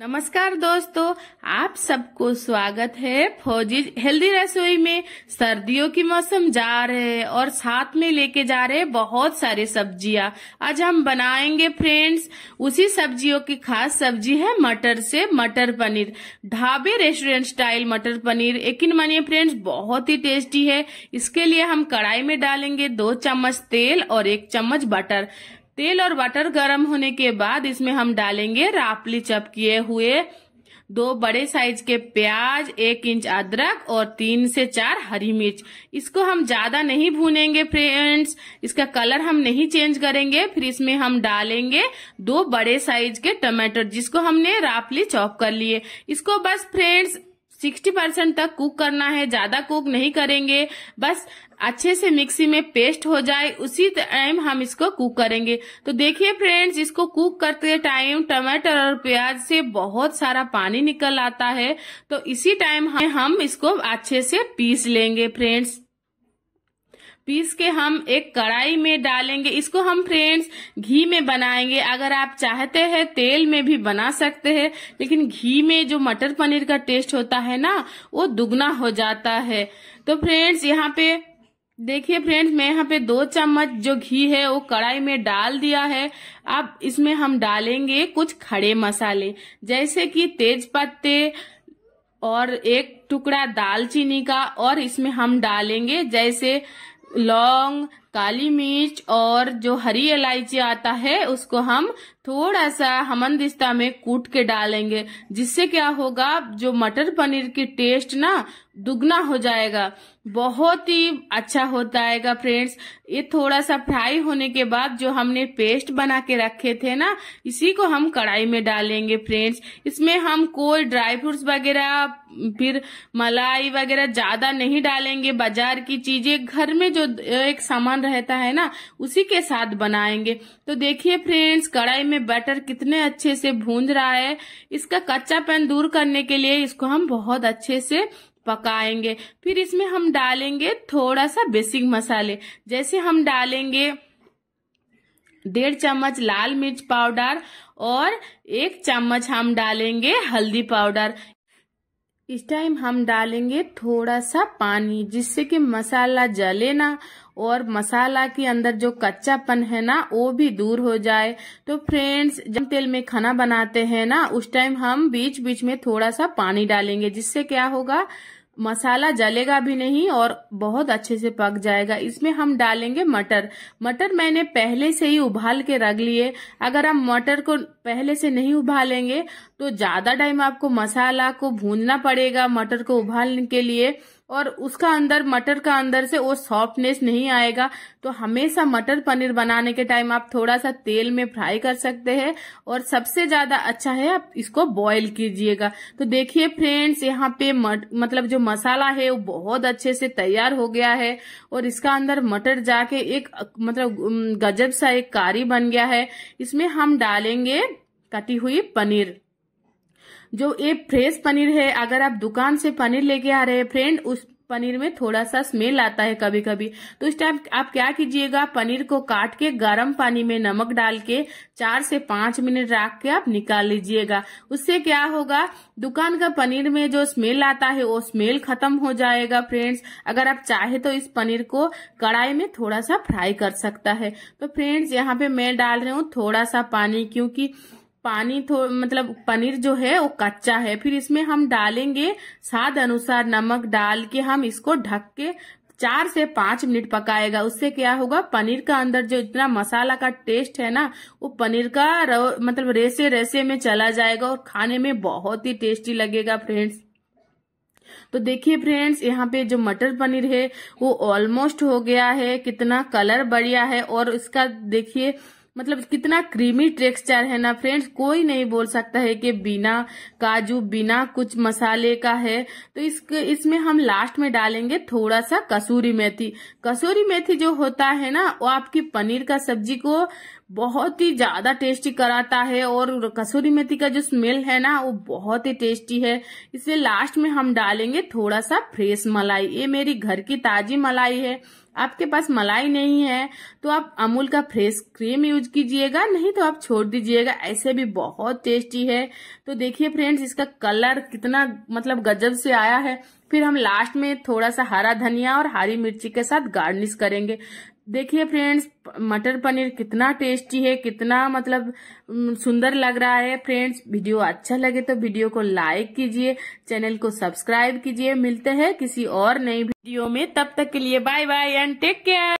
नमस्कार दोस्तों आप सबको स्वागत है फौजी हेल्दी रसोई में सर्दियों की मौसम जा रहे है और साथ में लेके जा रहे है बहुत सारे सब्जियां आज हम बनाएंगे फ्रेंड्स उसी सब्जियों की खास सब्जी है मटर से मटर पनीर ढाबे रेस्टोरेंट स्टाइल मटर पनीर एक मानिए फ्रेंड्स बहुत ही टेस्टी है इसके लिए हम कढ़ाई में डालेंगे दो चम्मच तेल और एक चम्मच बटर तेल और बटर गर्म होने के बाद इसमें हम डालेंगे रापली चप किए हुए दो बड़े साइज के प्याज एक इंच अदरक और तीन से चार हरी मिर्च इसको हम ज्यादा नहीं भूनेंगे फ्रेंड्स इसका कलर हम नहीं चेंज करेंगे फिर इसमें हम डालेंगे दो बड़े साइज के टमाटर जिसको हमने रापली चॉप कर लिए इसको बस फ्रेंड्स सिक्सटी परसेंट तक कुक करना है ज्यादा कुक नहीं करेंगे बस अच्छे से मिक्सी में पेस्ट हो जाए उसी टाइम हम इसको कुक करेंगे तो देखिए फ्रेंड्स इसको कुक करते टाइम टमाटर और प्याज से बहुत सारा पानी निकल आता है तो इसी टाइम हम इसको अच्छे से पीस लेंगे फ्रेंड्स पीस के हम एक कढ़ाई में डालेंगे इसको हम फ्रेंड्स घी में बनाएंगे अगर आप चाहते हैं तेल में भी बना सकते हैं लेकिन घी में जो मटर पनीर का टेस्ट होता है ना वो दुगना हो जाता है तो फ्रेंड्स यहाँ पे देखिए फ्रेंड्स मैं यहाँ पे दो चम्मच जो घी है वो कढ़ाई में डाल दिया है अब इसमें हम डालेंगे कुछ खड़े मसाले जैसे कि तेज पत्ते और एक टुकड़ा दालचीनी का और इसमें हम डालेंगे जैसे long काली मिर्च और जो हरी इलायची आता है उसको हम थोड़ा सा हमन हमनदिस्ता में कूट के डालेंगे जिससे क्या होगा जो मटर पनीर की टेस्ट ना दुगना हो जाएगा बहुत ही अच्छा होता है फ्रेंड्स ये थोड़ा सा फ्राई होने के बाद जो हमने पेस्ट बना के रखे थे ना इसी को हम कढ़ाई में डालेंगे फ्रेंड्स इसमें हम कोई ड्राई फ्रूट्स वगैरह फिर मलाई वगैरह ज्यादा नहीं डालेंगे बाजार की चीजें घर में जो एक सामान सामान रहता है ना उसी के साथ बनाएंगे तो देखिए फ्रेंड्स कढ़ाई में बैटर कितने अच्छे से भूंज रहा है इसका कच्चा पैन दूर करने के लिए इसको हम बहुत अच्छे से पकाएंगे फिर इसमें हम डालेंगे थोड़ा सा बेसिक मसाले जैसे हम डालेंगे डेढ़ चम्मच लाल मिर्च पाउडर और एक चम्मच हम डालेंगे हल्दी पाउडर इस टाइम हम डालेंगे थोड़ा सा पानी जिससे कि मसाला जले ना और मसाला के अंदर जो कच्चापन है ना वो भी दूर हो जाए तो फ्रेंड्स जब तेल में खाना बनाते हैं ना उस टाइम हम बीच बीच में थोड़ा सा पानी डालेंगे जिससे क्या होगा मसाला जलेगा भी नहीं और बहुत अच्छे से पक जाएगा इसमें हम डालेंगे मटर मटर मैंने पहले से ही उबाल के रख लिए अगर हम मटर को पहले से नहीं उबालेंगे तो ज्यादा टाइम आपको मसाला को भूनना पड़ेगा मटर को उबालने के लिए और उसका अंदर मटर का अंदर से वो सॉफ्टनेस नहीं आएगा तो हमेशा मटर पनीर बनाने के टाइम आप थोड़ा सा तेल में फ्राई कर सकते हैं और सबसे ज्यादा अच्छा है आप इसको बॉईल कीजिएगा तो देखिए फ्रेंड्स यहाँ पे मत, मतलब जो मसाला है वो बहुत अच्छे से तैयार हो गया है और इसका अंदर मटर जाके एक मतलब गजब सा एक कारी बन गया है इसमें हम डालेंगे कटी हुई पनीर जो ये फ्रेश पनीर है अगर आप दुकान से पनीर लेके आ रहे हैं फ्रेंड उस पनीर में थोड़ा सा स्मेल आता है कभी कभी तो इस टाइम आप क्या कीजिएगा पनीर को काट के गर्म पानी में नमक डाल के चार से पांच मिनट रख के आप निकाल लीजिएगा उससे क्या होगा दुकान का पनीर में जो स्मेल आता है वो स्मेल खत्म हो जाएगा फ्रेंड्स अगर आप चाहे तो इस पनीर को कढ़ाई में थोड़ा सा फ्राई कर सकता है तो फ्रेंड्स यहाँ पे मैं डाल रही हूँ थोड़ा सा पानी क्योंकि पानी थो मतलब पनीर जो है वो कच्चा है फिर इसमें हम डालेंगे स्वाद अनुसार नमक डाल के हम इसको ढक के चार से पांच मिनट पकाएगा उससे क्या होगा पनीर का अंदर जो इतना मसाला का टेस्ट है ना वो पनीर का मतलब रेसे रेसे में चला जाएगा और खाने में बहुत ही टेस्टी लगेगा फ्रेंड्स तो देखिए फ्रेंड्स यहाँ पे जो मटर पनीर है वो ऑलमोस्ट हो गया है कितना कलर बढ़िया है और इसका देखिए मतलब कितना क्रीमी टेक्सचर है ना फ्रेंड्स कोई नहीं बोल सकता है कि बिना काजू बिना कुछ मसाले का है तो इस इसमें हम लास्ट में डालेंगे थोड़ा सा कसूरी मेथी कसूरी मेथी जो होता है ना वो आपकी पनीर का सब्जी को बहुत ही ज्यादा टेस्टी कराता है और कसूरी मेथी का जो स्मेल है ना वो बहुत ही टेस्टी है इसलिए लास्ट में हम डालेंगे थोड़ा सा फ्रेश मलाई ये मेरी घर की ताजी मलाई है आपके पास मलाई नहीं है तो आप अमूल का फ्रेश क्रीम यूज कीजिएगा नहीं तो आप छोड़ दीजिएगा ऐसे भी बहुत टेस्टी है तो देखिए फ्रेंड्स इसका कलर कितना मतलब गजब से आया है फिर हम लास्ट में थोड़ा सा हरा धनिया और हरी मिर्ची के साथ गार्निश करेंगे देखिए फ्रेंड्स मटर पनीर कितना टेस्टी है कितना मतलब सुंदर लग रहा है फ्रेंड्स वीडियो अच्छा लगे तो वीडियो को लाइक कीजिए चैनल को सब्सक्राइब कीजिए मिलते हैं किसी और नई वीडियो में तब तक के लिए bye bye and take care